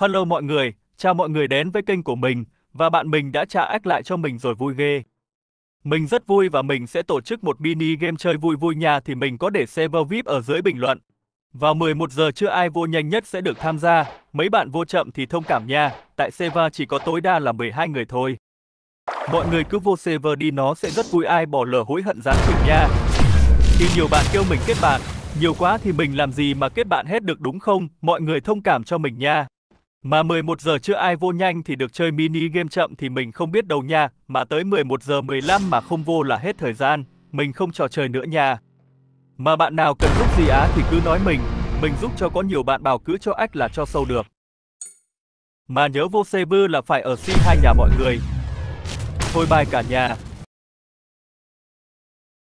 Hello mọi người, chào mọi người đến với kênh của mình, và bạn mình đã trả ách lại cho mình rồi vui ghê. Mình rất vui và mình sẽ tổ chức một mini game chơi vui vui nhà thì mình có để server VIP ở dưới bình luận. Vào 11 giờ chưa ai vô nhanh nhất sẽ được tham gia, mấy bạn vô chậm thì thông cảm nha, tại server chỉ có tối đa là 12 người thôi. Mọi người cứ vô server đi nó sẽ rất vui ai bỏ lỡ hối hận gián chịu nha. Khi nhiều bạn kêu mình kết bạn, nhiều quá thì mình làm gì mà kết bạn hết được đúng không, mọi người thông cảm cho mình nha. Mà 11 giờ chưa ai vô nhanh thì được chơi mini game chậm thì mình không biết đầu nha, mà tới 11 giờ 15 mà không vô là hết thời gian, mình không trò chơi nữa nha. Mà bạn nào cần giúp gì á thì cứ nói mình, mình giúp cho có nhiều bạn bảo cứ cho ách là cho sâu được. Mà nhớ vô xe bư là phải ở C2 nhà mọi người. Thôi bài cả nhà.